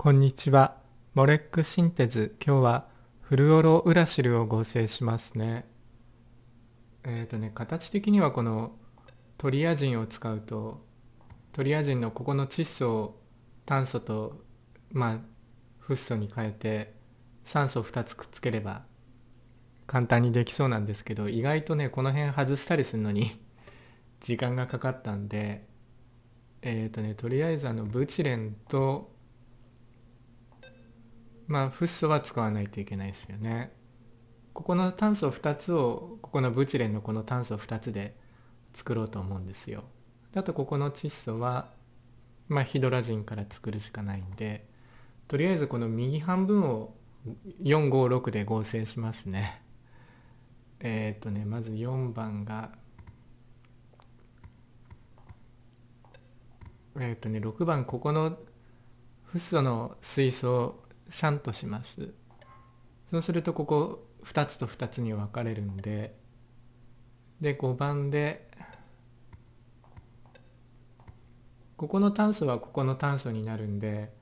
こんにちは。モレックシンテズ。今日はフルオロウラシルを合成しますね。えっ、ー、とね、形的にはこのトリア人を使うと、トリア人のここの窒素を炭素と、まあ、フッ素に変えて酸素を2つくっつければ簡単にできそうなんですけど、意外とね、この辺外したりするのに時間がかかったんで、えっ、ー、とね、とりあえずあのブチレンとまあフッ素は使わないといけないですよねここの炭素2つをここの物チのこの炭素2つで作ろうと思うんですよあとここの窒素は、まあ、ヒドラジンから作るしかないんでとりあえずこの右半分を456で合成しますねえっ、とねまず4番がえっ、とね6番ここのフッ素の水素を3としますそうするとここ2つと2つに分かれるんでで5番でここの炭素はここの炭素になるんで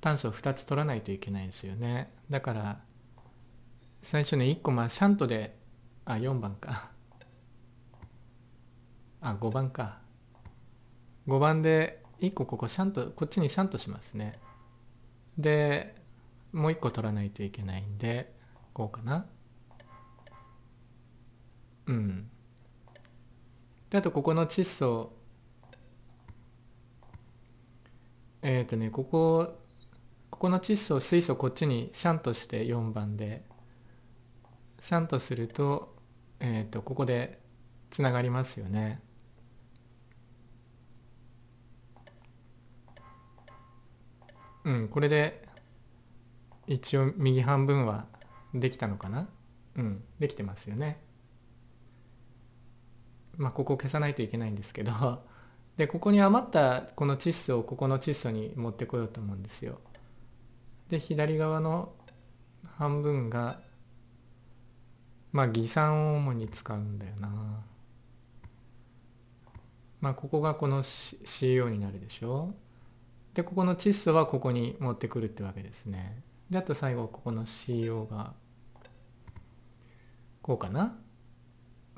炭素を2つ取らないといけないですよねだから最初ね1個まあシャントであ4番かあ5番か5番で1個ここシャントこっちにシャントしますねでもう一個取らないといけないんでこうかなうんであとここの窒素えっ、ー、とねここここの窒素水素こっちにシャンとして4番でシャンとすると,、えっ、ー、とここでつながりますよね。うんこれで一応右半分はできたのかなうんできてますよねまあここを消さないといけないんですけど でここに余ったこの窒素をここの窒素に持ってこようと思うんですよで左側の半分がまあ偽酸を主に使うんだよなまあここがこの CO になるでしょでここの窒素はここに持ってくるってわけですねであと最後ここの CO がこうかな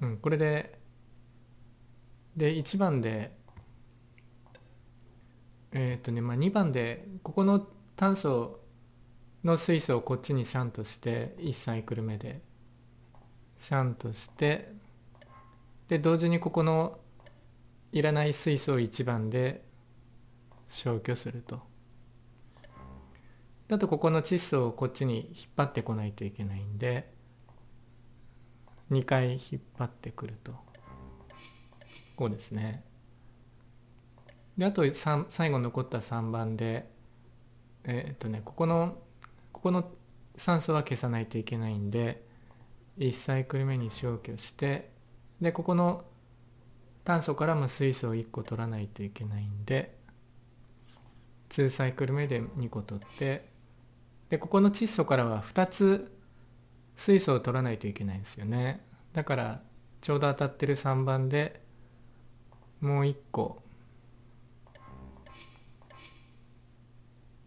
うんこれでで1番でえっ、ー、とね、まあ、2番でここの炭素の水素をこっちにシャンとして1サイクル目でシャンとしてで同時にここのいらない水素を1番で消去すると。だとここの窒素をこっちに引っ張ってこないといけないんで2回引っ張ってくるとこうですねであと最後残った3番でえー、っとねここのここの酸素は消さないといけないんで1サイクル目に消去してでここの炭素からも水素を1個取らないといけないんで2サイクル目で2個取ってでここの窒素からは2つ水素を取らないといけないんですよねだからちょうど当たってる3番でもう1個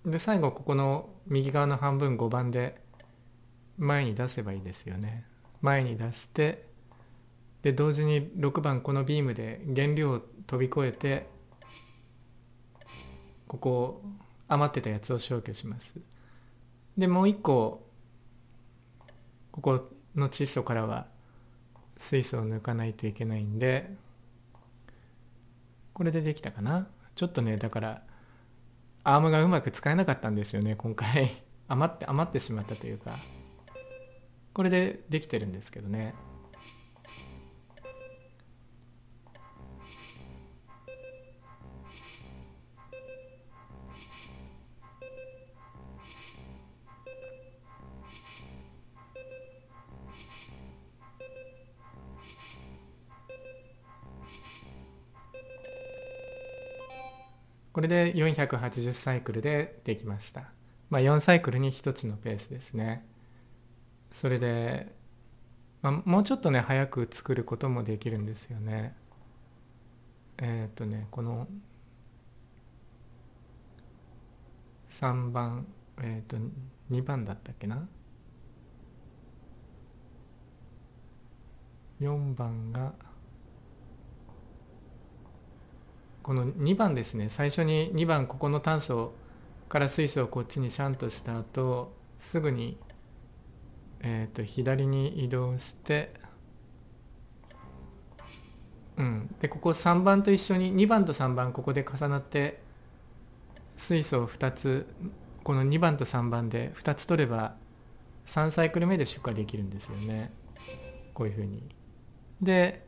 で最後ここの右側の半分5番で前に出せばいいですよね前に出してで同時に6番このビームで原料を飛び越えてここ余ってたやつを消去します。でもう一個ここの窒素からは水素を抜かないといけないんでこれでできたかなちょっとねだからアームがうまく使えなかったんですよね今回余って余ってしまったというかこれでできてるんですけどねこれで480サイクルでできました。まあ、4サイクルに1つのペースですね。それで、まあ、もうちょっとね早く作ることもできるんですよね。えっ、ー、とねこの3番えっ、ー、と2番だったっけな4番がこの2番ですね最初に2番ここの炭素から水素をこっちにシャンとした後すぐに、えー、と左に移動してうんでここ3番と一緒に2番と3番ここで重なって水素を2つこの2番と3番で2つ取れば3サイクル目で出荷できるんですよねこういうふうにで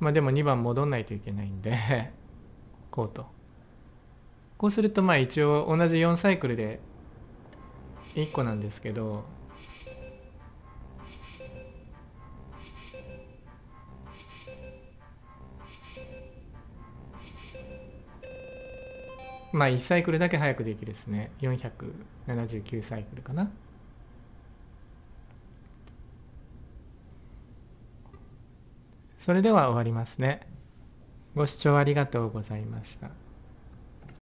まあでも2番戻んないといけないんでこうとこうするとまあ一応同じ4サイクルで1個なんですけどまあ1サイクルだけ早くできるですね479サイクルかなそれでは終わりますねご視聴ありがとうございました。